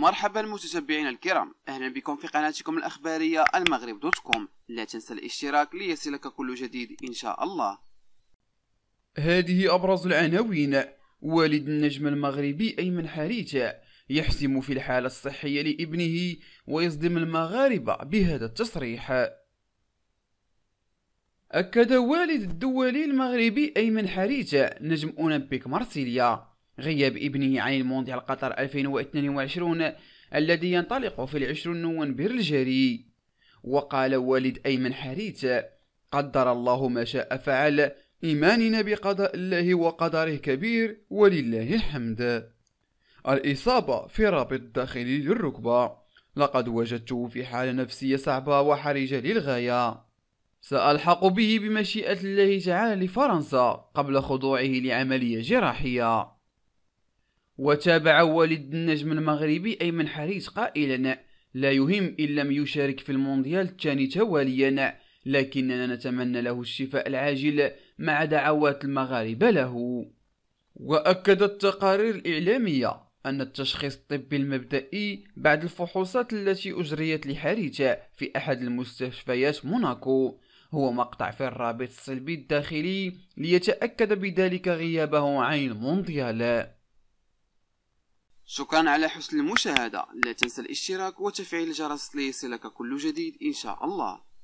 مرحبا المتتبعين الكرام اهلا بكم في قناتكم الاخباريه المغرب دوت كوم لا تنسى الاشتراك ليصلك كل جديد ان شاء الله هذه ابرز العناوين والد النجم المغربي ايمن حريتة يحسم في الحاله الصحيه لابنه ويصدم المغاربه بهذا التصريح اكد والد الدولي المغربي ايمن حريتة نجم اولمبيك مارسيليا غياب ابنه عن المونديال قطر 2022 الذي ينطلق في العشرون نوفمبر الجاري وقال والد أيمن حريث قدر الله ما شاء فعل إيماننا بقضاء الله وقدره كبير ولله الحمد الإصابة في رابط داخلي للركبة لقد وجدته في حالة نفسية صعبة وحرجة للغاية سألحق به بمشيئة الله تعالى لفرنسا قبل خضوعه لعملية جراحية وتابع والد النجم المغربي أيمن حريز قائلا لا يهم إن لم يشارك في المونديال الثاني تواليا لكننا نتمنى له الشفاء العاجل مع دعوات المغاربة له وأكدت التقارير الإعلامية أن التشخيص الطبي المبدئي بعد الفحوصات التي أجريت لحريتا في أحد المستشفيات موناكو هو مقطع في الرابط السلبي الداخلي ليتأكد بذلك غيابه عن المونديال شكرا على حسن المشاهدة لا تنسى الاشتراك وتفعيل الجرس ليصلك كل جديد ان شاء الله